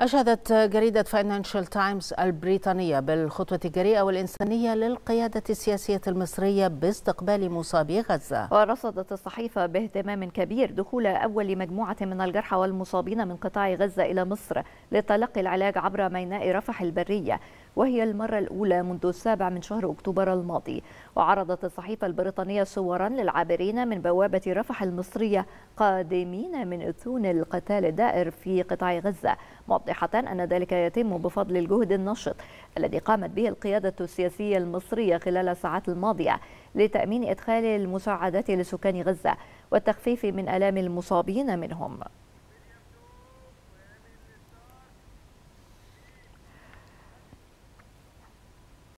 أشهدت جريدة فاينانشال تايمز البريطانية بالخطوة الجريئة والإنسانية للقيادة السياسية المصرية باستقبال مصابي غزة ورصدت الصحيفة باهتمام كبير دخول أول مجموعة من الجرحى والمصابين من قطاع غزة إلى مصر لتلقي العلاج عبر ميناء رفح البرية وهي المرة الأولى منذ السابع من شهر أكتوبر الماضي وعرضت الصحيفة البريطانية صورا للعابرين من بوابة رفح المصرية قادمين من أثون القتال الدائر في قطاع غزة واضحة أن ذلك يتم بفضل الجهد النشط الذي قامت به القيادة السياسية المصرية خلال الساعات الماضية لتأمين إدخال المساعدات لسكان غزة والتخفيف من آلام المصابين منهم